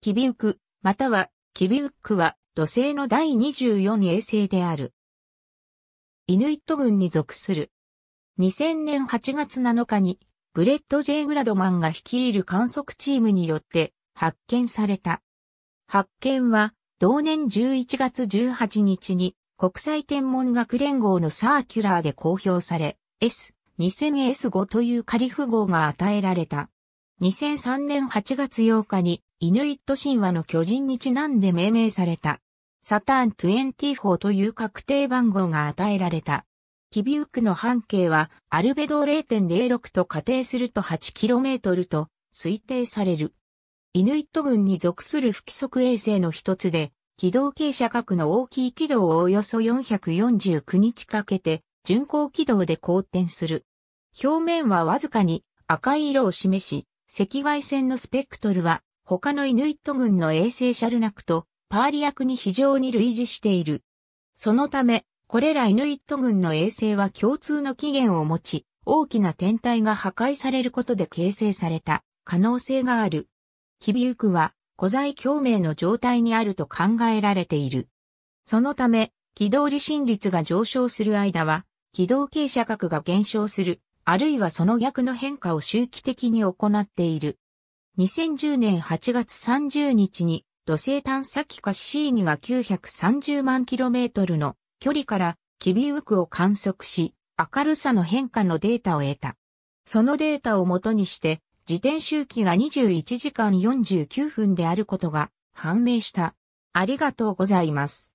キビウク、または、キビウックは、土星の第24衛星である。イヌイット軍に属する。2000年8月7日に、ブレッド・ジェイ・グラドマンが率いる観測チームによって発見された。発見は、同年11月18日に、国際天文学連合のサーキュラーで公表され、S2000S5 というカリフ号が与えられた。2003年8月8日にイヌイット神話の巨人にちなんで命名された。サターン24という確定番号が与えられた。キビウクの半径はアルベド0.06と仮定すると 8km と推定される。イヌイット軍に属する不規則衛星の一つで、軌道傾斜角の大きい軌道をおよそ449日かけて巡航軌道で公転する。表面はわずかに赤い色を示し、赤外線のスペクトルは他のイヌイット軍の衛星シャルナクとパーリ役に非常に類似している。そのため、これらイヌイット軍の衛星は共通の起源を持ち、大きな天体が破壊されることで形成された可能性がある。キビウクは古材共鳴の状態にあると考えられている。そのため、軌道離心率が上昇する間は、軌道傾斜角が減少する、あるいはその逆の変化を周期的に行っている。2010年8月30日に土星探査機カッシーニが930万 km の距離からキビウクを観測し、明るさの変化のデータを得た。そのデータをもとにして、自転周期が21時間49分であることが判明した。ありがとうございます。